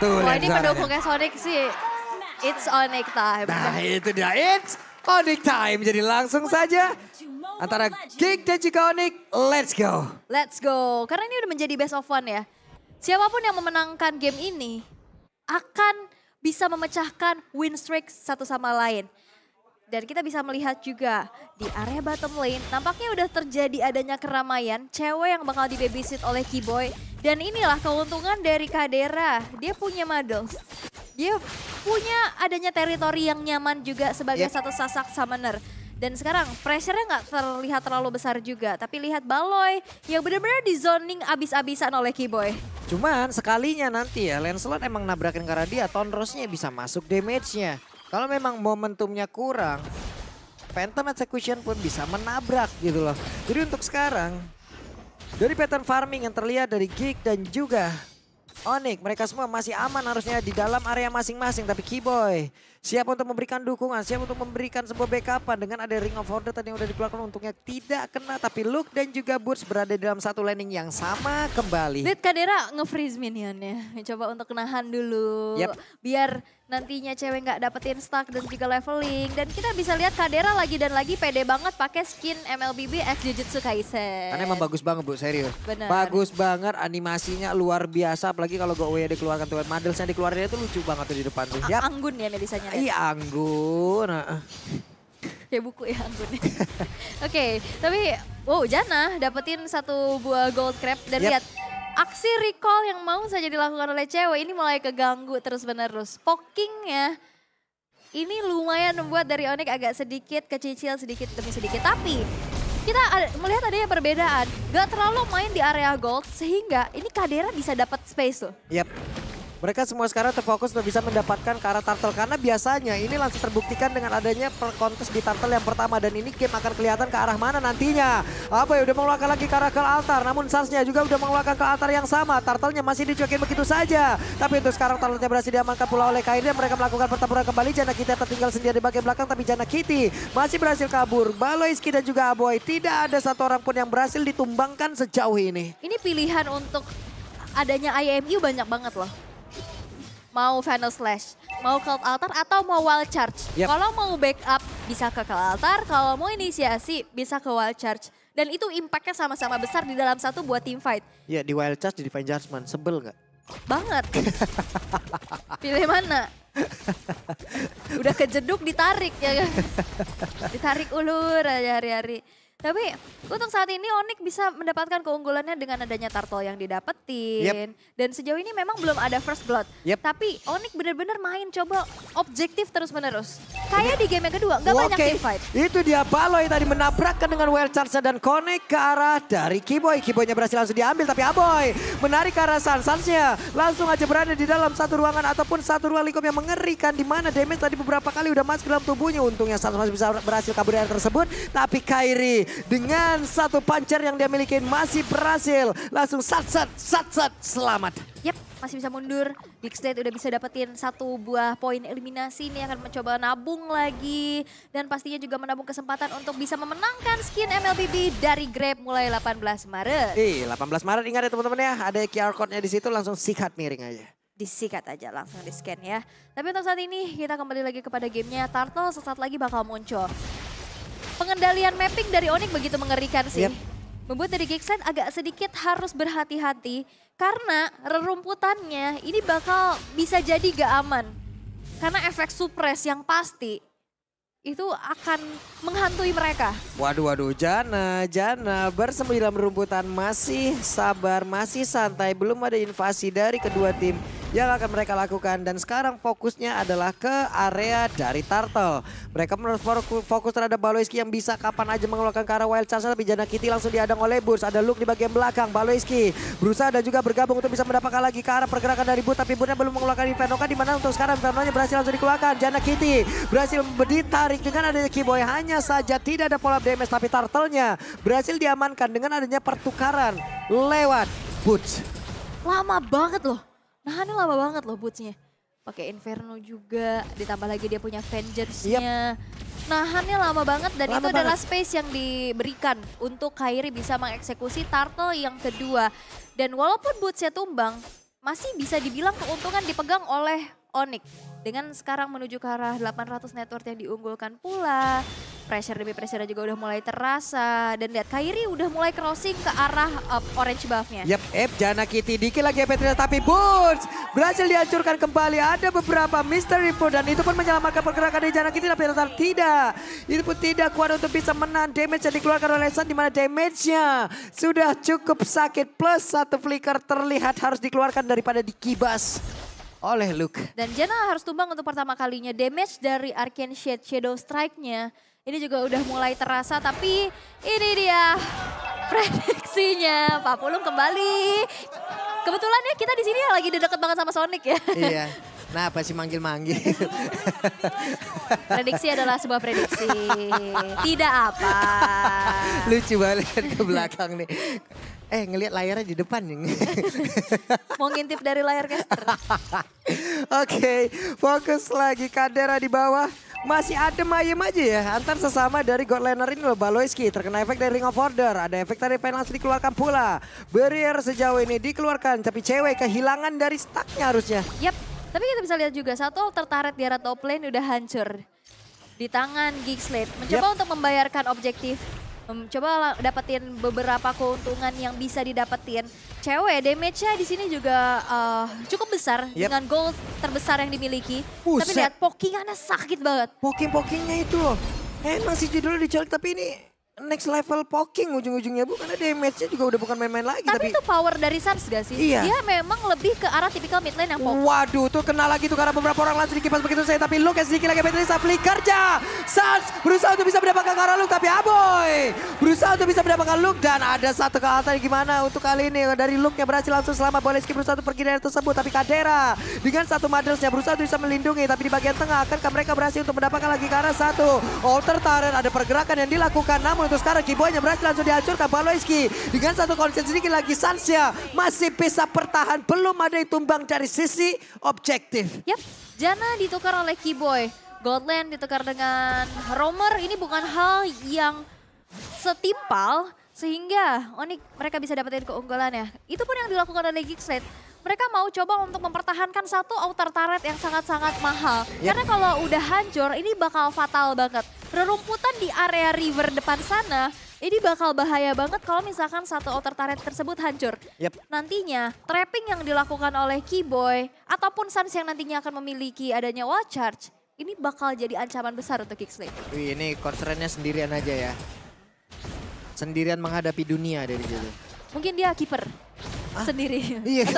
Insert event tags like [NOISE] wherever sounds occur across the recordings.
Tuh, Wah ini pendukungnya Sonic sih. It's Sonic time. Nah itu dia, it's Sonic time. Jadi langsung saja antara King dan juga Onyx, let's go. Let's go, karena ini udah menjadi best of one ya. Siapapun yang memenangkan game ini akan bisa memecahkan win streak satu sama lain. Dan kita bisa melihat juga di area bottom lane nampaknya udah terjadi adanya keramaian cewek yang bakal dibabysit oleh Kiboy. Dan inilah keuntungan dari Kadera, dia punya Muddles. Dia punya adanya teritori yang nyaman juga sebagai yeah. satu sasak summoner. Dan sekarang pressure-nya nggak terlihat terlalu besar juga. Tapi lihat Baloy yang benar-benar di zoning abis-abisan oleh Kiboy. Cuman sekalinya nanti ya Lancelot emang nabrakin karena dia, Tonrosnya bisa masuk damage-nya. Kalau memang momentumnya kurang, Phantom Execution pun bisa menabrak gitu loh. Jadi untuk sekarang, dari pattern farming yang terlihat dari Geek dan juga Onik, mereka semua masih aman harusnya di dalam area masing-masing. Tapi Keyboy siap untuk memberikan dukungan, siap untuk memberikan sebuah backupan dengan ada Ring of Order tadi yang udah dikeluarkan untungnya tidak kena. Tapi Luke dan juga Boots berada dalam satu landing yang sama kembali. Dit Kadera nge-freeze minionnya, coba untuk nahan dulu yep. biar nantinya cewek nggak dapetin stack dan juga leveling. Dan kita bisa lihat Kadera lagi dan lagi pede banget pakai skin MLBB X Jujutsu Kaisen. Karena emang bagus banget Bu, serius. Bener. Bagus banget animasinya luar biasa apalagi kalau gue udah dikeluarkan tuh modelnya dikeluarin itu lucu banget tuh di depan tuh. Ya. Anggun ya Melisanya. Ya? Iya anggun. Kayak buku ya anggun. [LAUGHS] Oke, okay, tapi wow oh, Jana dapetin satu buah gold crab dan yep. lihat aksi recall yang mau saja dilakukan oleh cewek ini mulai keganggu terus menerus. Pokingnya ini lumayan membuat dari Onyx agak sedikit kecicil sedikit demi sedikit. Tapi kita ada, melihat adanya perbedaan. Gak terlalu main di area gold sehingga ini Kadera bisa dapat space tuh. Yap. Mereka semua sekarang terfokus untuk bisa mendapatkan ke arah turtle. Karena biasanya ini langsung terbuktikan dengan adanya kontes di turtle yang pertama. Dan ini game akan kelihatan ke arah mana nantinya. Apa ya udah mengeluarkan lagi ke arah ke altar. Namun Sarsnya juga udah mengeluarkan ke altar yang sama. Turtle-nya masih dicuekin begitu saja. Tapi untuk sekarang turtle-nya berhasil diamankan pula oleh Dan Mereka melakukan pertempuran kembali. Jana Kitty tertinggal sendiri di bagian belakang. Tapi Jana Kitty masih berhasil kabur. Baloiski dan juga Aboy tidak ada satu orang pun yang berhasil ditumbangkan sejauh ini. Ini pilihan untuk adanya IMU banyak banget loh mau Final Slash, mau Cult Altar, atau mau Wild Charge. Yep. Kalau mau backup bisa ke Cult Altar, kalau mau inisiasi bisa ke Wild Charge. Dan itu impactnya sama-sama besar di dalam satu buat team fight. Iya di Wild Charge di Divine Judgment, sebel nggak? Banget. [LAUGHS] Pilih mana? Udah kejeduk ditarik ya kan? [LAUGHS] ditarik ulur aja hari-hari. Tapi untuk saat ini Onik bisa mendapatkan keunggulannya dengan adanya turtle yang didapetin. Yep. Dan sejauh ini memang belum ada first blood. Yep. Tapi Onik benar-benar main coba objektif terus-menerus. Kayak di game yang kedua, gak okay. banyak game fight. Itu dia Baloy tadi menabrakkan dengan Well charge dan Konek ke arah dari Kiboy. Kiboynya berhasil langsung diambil tapi Aboy menarik ke arah Sans. Sansnya langsung aja berada di dalam satu ruangan ataupun satu ruang lingkup yang mengerikan. di mana damage tadi beberapa kali udah masuk dalam tubuhnya. Untungnya Sans masih bisa berhasil kabur dari tersebut. Tapi Kairi dengan satu pancer yang dia miliki masih berhasil. Langsung sat-sat, sat-sat, selamat. Yap, masih bisa mundur. Big State udah bisa dapetin satu buah poin eliminasi. Ini akan mencoba nabung lagi. Dan pastinya juga menabung kesempatan untuk bisa memenangkan skin MLBB dari Grab mulai 18 Maret. Ih, 18 Maret ingat ya teman-teman ya. Ada QR code-nya di situ langsung sikat miring aja disikat aja langsung di scan ya. Tapi untuk saat ini kita kembali lagi kepada gamenya. Turtle sesaat lagi bakal muncul pengendalian mapping dari Onik begitu mengerikan sih. Yep. Membuat dari Gixen agak sedikit harus berhati-hati karena rerumputannya ini bakal bisa jadi gak aman. Karena efek supres yang pasti itu akan menghantui mereka. Waduh, waduh, Jana, Jana bersembunyi dalam rumputan masih sabar, masih santai, belum ada invasi dari kedua tim yang akan mereka lakukan dan sekarang fokusnya adalah ke area dari Turtle. Mereka menurut fokus terhadap Baloiski yang bisa kapan aja mengeluarkan ke arah Wild Charge tapi Jana Kitty langsung diadang oleh boots Ada Luke di bagian belakang. Baloiski berusaha dan juga bergabung untuk bisa mendapatkan lagi ke arah pergerakan dari boots tapi bootsnya belum mengeluarkan Inferno kan di dimana untuk sekarang nya berhasil langsung dikeluarkan. Jana Kitty berhasil ditarik dengan adanya Kiboy hanya saja tidak ada pola damage tapi Turtle-nya berhasil diamankan dengan adanya pertukaran lewat Boots. Lama banget loh. Nahannya lama banget loh bootsnya. Pakai Inferno juga, ditambah lagi dia punya Vengeance-nya. Yep. Nahannya lama banget dan lama itu banget. adalah space yang diberikan untuk Kairi bisa mengeksekusi turtle yang kedua. Dan walaupun bootsnya tumbang, masih bisa dibilang keuntungan dipegang oleh Onyx. Dengan sekarang menuju ke arah 800 network yang diunggulkan pula, pressure demi pressure juga udah mulai terasa. Dan lihat Kairi udah mulai crossing ke arah uh, orange buff-nya. Yap, Ep, Jana Kitty dikit lagi Petrina tapi Boots berhasil dihancurkan kembali. Ada beberapa mystery pun dan itu pun menyelamatkan pergerakan dari Jana Kitty tapi tetap tidak. Itu pun tidak kuat untuk bisa menahan damage yang dikeluarkan oleh Sun dimana damage-nya sudah cukup sakit plus satu flicker terlihat harus dikeluarkan daripada dikibas oleh Luke. Dan Jana harus tumbang untuk pertama kalinya. Damage dari Arcane Shade Shadow Strike-nya ini juga udah mulai terasa tapi ini dia prediksinya Pak Pulung kembali. Kebetulan ya kita di sini lagi deket banget sama Sonic ya. Iya. Nah, apa sih manggil-manggil? prediksi adalah sebuah prediksi. Tidak apa. Lucu banget ke belakang nih. Eh, ngelihat layarnya di depan nih. Mau ngintip dari layar Oke, okay, fokus lagi. Kadera di bawah masih adem ayem aja ya antar sesama dari Godlaner ini loh Baloiski terkena efek dari Ring of Order ada efek dari penalti dikeluarkan pula barrier sejauh ini dikeluarkan tapi cewek kehilangan dari stacknya harusnya yep tapi kita bisa lihat juga satu tertarik di arah top lane udah hancur di tangan Geekslate mencoba yep. untuk membayarkan objektif coba dapetin beberapa keuntungan yang bisa didapetin. Cewek damage-nya di sini juga uh, cukup besar yep. dengan gold terbesar yang dimiliki. Buset. Tapi lihat pokingannya sakit banget. Poking-pokingnya itu Eh Emang sih judulnya dicolek tapi ini next level poking ujung-ujungnya bu karena damage-nya juga udah bukan main-main lagi. Tapi, tapi itu power dari Sars gak sih? Iya. Dia memang lebih ke arah tipikal mid lane yang poking. Waduh tuh kena lagi tuh karena beberapa orang langsung dikipas begitu saya tapi look sedikit lagi Beatrice Apli kerja. Sars berusaha untuk bisa mendapatkan arah lu tapi Aboy berusaha untuk bisa mendapatkan look dan ada satu kealatan gimana untuk kali ini dari look yang berhasil langsung selama boleh berusaha untuk pergi dari tersebut tapi Kadera dengan satu madrasnya berusaha untuk bisa melindungi tapi di bagian tengah akan mereka berhasil untuk mendapatkan lagi karena satu alter turret ada pergerakan yang dilakukan namun untuk sekarang Kiboynya berhasil langsung dihancurkan Baloiski dengan satu konsen sedikit lagi Sansia masih bisa pertahan belum ada yang tumbang dari sisi objektif. Yap, Jana ditukar oleh Kiboy. godland ditukar dengan Romer ini bukan hal yang setimpal sehingga Onik oh mereka bisa dapetin keunggulannya. Itu pun yang dilakukan oleh Geekslate. Mereka mau coba untuk mempertahankan satu outer turret yang sangat-sangat mahal. Yep. Karena kalau udah hancur ini bakal fatal banget. Rerumputan di area river depan sana ini bakal bahaya banget kalau misalkan satu outer turret tersebut hancur. Yep. Nantinya trapping yang dilakukan oleh Keyboy ataupun Sans yang nantinya akan memiliki adanya wall charge ini bakal jadi ancaman besar untuk Kickslate. Wih, ini concernnya sendirian aja ya. Sendirian menghadapi dunia dari situ. Mungkin dia kiper ah? sendiri. Iya.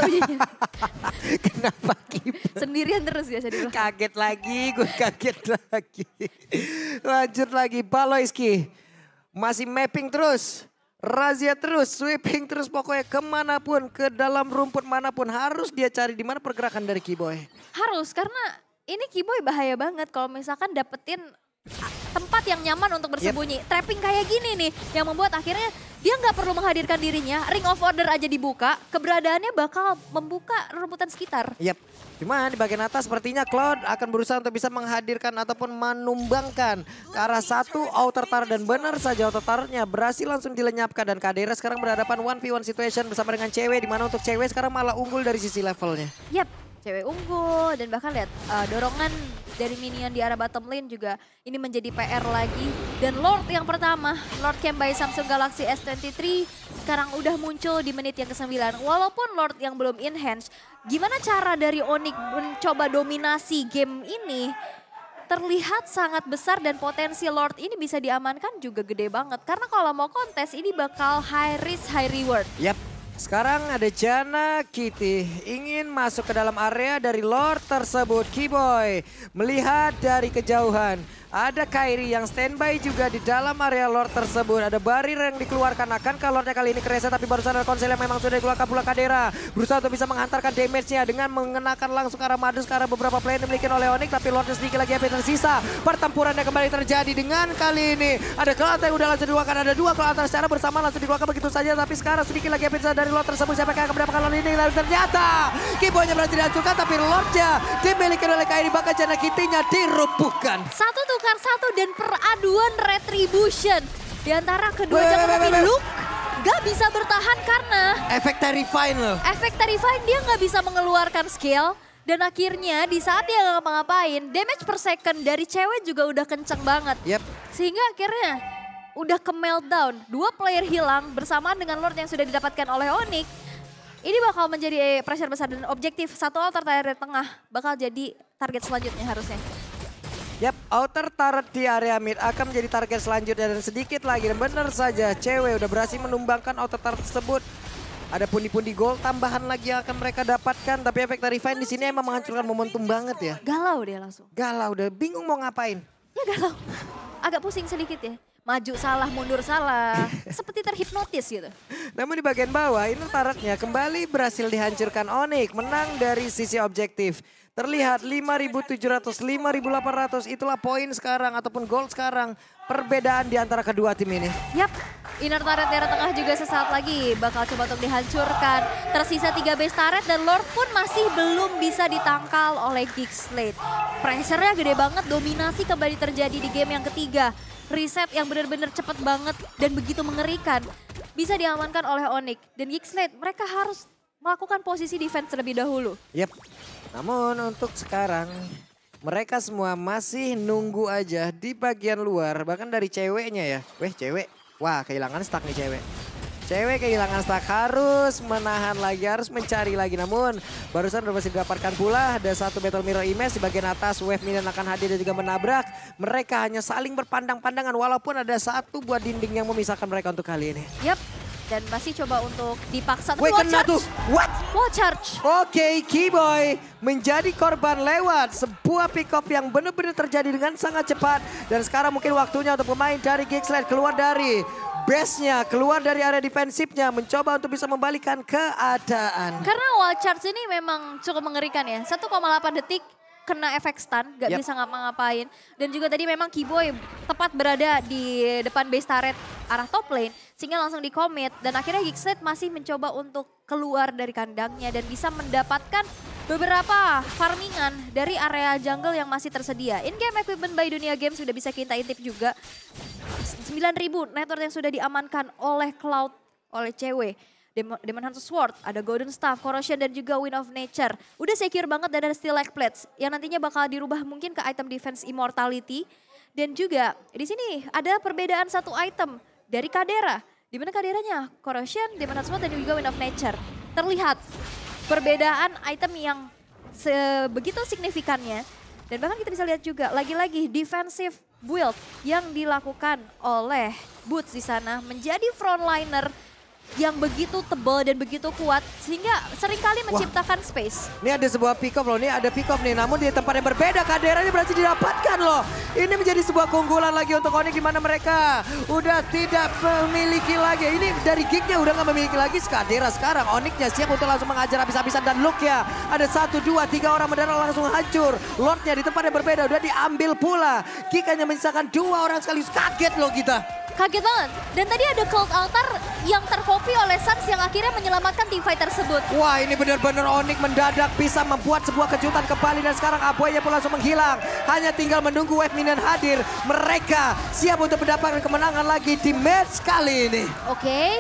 [LAUGHS] Kenapa kiper? Sendirian terus ya jadi. Kaget lagi, gue kaget lagi. Lanjut lagi, Baloiski. Masih mapping terus. Razia terus, sweeping terus pokoknya kemanapun, ke dalam rumput manapun harus dia cari di mana pergerakan dari Kiboy. Harus karena ini Kiboy bahaya banget kalau misalkan dapetin tempat yang nyaman untuk bersembunyi. Yep. Trapping kayak gini nih yang membuat akhirnya dia nggak perlu menghadirkan dirinya. Ring of order aja dibuka, keberadaannya bakal membuka rerumputan sekitar. Yep. Cuma di bagian atas sepertinya Cloud akan berusaha untuk bisa menghadirkan ataupun menumbangkan ke arah satu outer tar dan benar saja outer tarnya berhasil langsung dilenyapkan dan Kadera sekarang berhadapan one v one situation bersama dengan cewek di mana untuk cewek sekarang malah unggul dari sisi levelnya. Yap, cewek unggul dan bahkan lihat uh, dorongan dari minion di arah bottom lane juga ini menjadi PR lagi. Dan Lord yang pertama, Lord Camp by Samsung Galaxy S23 sekarang udah muncul di menit yang ke-9. Walaupun Lord yang belum enhance, gimana cara dari Onyx mencoba dominasi game ini? terlihat sangat besar dan potensi Lord ini bisa diamankan juga gede banget. Karena kalau mau kontes ini bakal high risk, high reward. Yap, sekarang ada Jana Kitty ingin masuk ke dalam area dari Lord tersebut. Keyboy melihat dari kejauhan. Ada Kairi yang standby juga di dalam area Lord tersebut. Ada barir yang dikeluarkan. akan kalornya kali ini kereset tapi barusan ada konsel yang memang sudah dikeluarkan pula Kadera. Berusaha untuk bisa menghantarkan damage-nya dengan mengenakan langsung ke arah Madus, ke beberapa player dimiliki oleh Onyx. Tapi Lordnya sedikit lagi yang tersisa. Pertempuran yang kembali terjadi dengan kali ini. Ada Kelata yang udah langsung dikeluarkan. Ada dua Kelata secara bersama langsung dikeluarkan begitu saja. Tapi sekarang sedikit lagi yang dari Lord tersebut. Siapa yang akan mendapatkan Lord ini? Lalu ternyata Kibonya berhasil dihancurkan tapi Lordnya dimiliki oleh Kairi. Bahkan jana kitinya dirubuhkan. Satu tuh bakar satu dan peraduan retribution. Di antara kedua jago tapi Luke gak bisa bertahan karena... Efek Terrifying loh. Efek Terrifying dia gak bisa mengeluarkan skill. Dan akhirnya di saat dia gak ngapa-ngapain, damage per second dari cewek juga udah kenceng banget. Yep. Sehingga akhirnya udah ke meltdown. Dua player hilang bersamaan dengan Lord yang sudah didapatkan oleh Onyx. Ini bakal menjadi pressure besar dan objektif satu altar di tengah bakal jadi target selanjutnya harusnya. Yap, outer turret di area mid akan menjadi target selanjutnya dan sedikit lagi. Dan benar saja, cewek udah berhasil menumbangkan outer turret tersebut. Ada pundi-pundi gol tambahan lagi yang akan mereka dapatkan. Tapi efek dari Fine di sini emang menghancurkan momentum banget ya. Galau dia langsung. Galau, udah bingung mau ngapain. Ya galau. Agak pusing sedikit ya maju salah mundur salah [LAUGHS] seperti terhipnotis gitu. Namun di bagian bawah ini taraknya kembali berhasil dihancurkan Onik menang dari sisi objektif. Terlihat 5.700, 5.800 itulah poin sekarang ataupun gol sekarang perbedaan di antara kedua tim ini. Yap, inner turret daerah tengah juga sesaat lagi bakal coba untuk dihancurkan. Tersisa 3 base turret dan Lord pun masih belum bisa ditangkal oleh Geek Slate. Pressure-nya gede banget, dominasi kembali terjadi di game yang ketiga riset yang benar-benar cepat banget dan begitu mengerikan bisa diamankan oleh Onyx dan Gixlade mereka harus melakukan posisi defense terlebih dahulu. Yep. Namun untuk sekarang mereka semua masih nunggu aja di bagian luar bahkan dari ceweknya ya. Weh cewek. Wah kehilangan stuck nih cewek. Cewek kehilangan stak harus menahan lagi, harus mencari lagi. Namun barusan masih didapatkan pula ada satu battle mirror image di bagian atas. Wave Minion akan hadir dan juga menabrak. Mereka hanya saling berpandang-pandangan walaupun ada satu buah dinding yang memisahkan mereka untuk kali ini. Yap, dan masih coba untuk dipaksa. Gue kena charge. What? Wall charge. Oke, okay, Keyboy menjadi korban lewat sebuah pick up yang benar-benar terjadi dengan sangat cepat. Dan sekarang mungkin waktunya untuk pemain dari slide keluar dari Base nya keluar dari area defensifnya mencoba untuk bisa membalikan keadaan. Karena wall charge ini memang cukup mengerikan ya. 1,8 detik kena efek stun, gak yep. bisa ngapa-ngapain. Dan juga tadi memang Kiboy tepat berada di depan base turret arah top lane, sehingga langsung di-commit. Dan akhirnya Geekslate masih mencoba untuk keluar dari kandangnya dan bisa mendapatkan beberapa farmingan dari area jungle yang masih tersedia. In-game equipment by Dunia Games sudah bisa kita intip juga. 9.000 network yang sudah diamankan oleh Cloud, oleh CW. Demon, Hunter Sword, ada Golden Staff, Corrosion dan juga Wind of Nature. Udah secure banget dan ada Steel Leg Plates yang nantinya bakal dirubah mungkin ke item Defense Immortality. Dan juga di sini ada perbedaan satu item dari Kadera. Di mana Kaderanya? Corrosion, Demon Hunter Sword dan juga Wind of Nature. Terlihat perbedaan item yang sebegitu signifikannya. Dan bahkan kita bisa lihat juga lagi-lagi defensive build yang dilakukan oleh Boots di sana menjadi frontliner yang begitu tebal dan begitu kuat sehingga seringkali menciptakan Wah. space. Ini ada sebuah pick up loh, ini ada pick up nih namun di tempat yang berbeda Kadera ini berhasil didapatkan loh. Ini menjadi sebuah keunggulan lagi untuk Onyx di mereka udah tidak memiliki lagi. Ini dari gignya udah gak memiliki lagi Kadera sekarang. Onyxnya siap untuk langsung mengajar habis-habisan dan look ya. Ada satu, dua, tiga orang mendarat langsung hancur. Lordnya di tempat yang berbeda udah diambil pula. Gig menyisakan dua orang sekaligus kaget loh kita. Kaget banget. Dan tadi ada Cold Altar yang terkopi oleh Sans yang akhirnya menyelamatkan tim fight tersebut. Wah ini benar-benar Onyx mendadak bisa membuat sebuah kejutan kembali dan sekarang Aboya pun langsung menghilang. Hanya tinggal menunggu Wave Minion hadir. Mereka siap untuk mendapatkan kemenangan lagi di match kali ini. Oke, okay.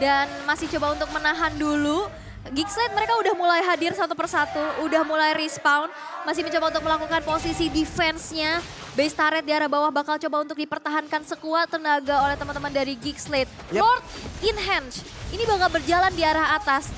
dan masih coba untuk menahan dulu. Geekslate mereka udah mulai hadir satu persatu, udah mulai respawn, masih mencoba untuk melakukan posisi defense-nya. Base turret di arah bawah bakal coba untuk dipertahankan sekuat tenaga oleh teman-teman dari Geekslate. Yep. Lord Inhenge, ini bakal berjalan di arah atas.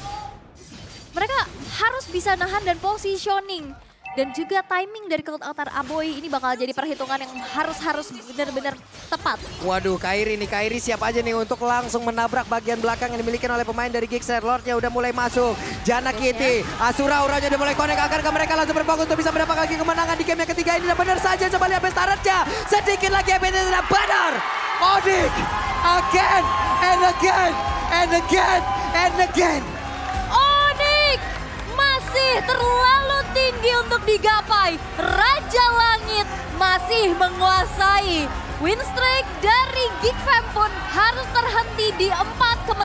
Mereka harus bisa nahan dan positioning. Dan juga timing dari Cloud Altar Aboy ini bakal jadi perhitungan yang harus-harus benar-benar tepat. Waduh, Kairi nih. Kairi siap aja nih untuk langsung menabrak bagian belakang yang dimiliki oleh pemain dari Gixer. Lordnya udah mulai masuk. Jana Kitty, Asura auranya udah mulai connect ke mereka langsung berfokus untuk bisa mendapatkan lagi kemenangan di game yang ketiga ini. Dan benar saja coba lihat bestarnya. Sedikit lagi EBT tidak benar. Odik, again, and again, and again, and again. Onik masih terlalu tinggi untuk digapai. Raja Langit masih menguasai. Win streak dari Geek Fam pun harus terhenti di empat kemenangan.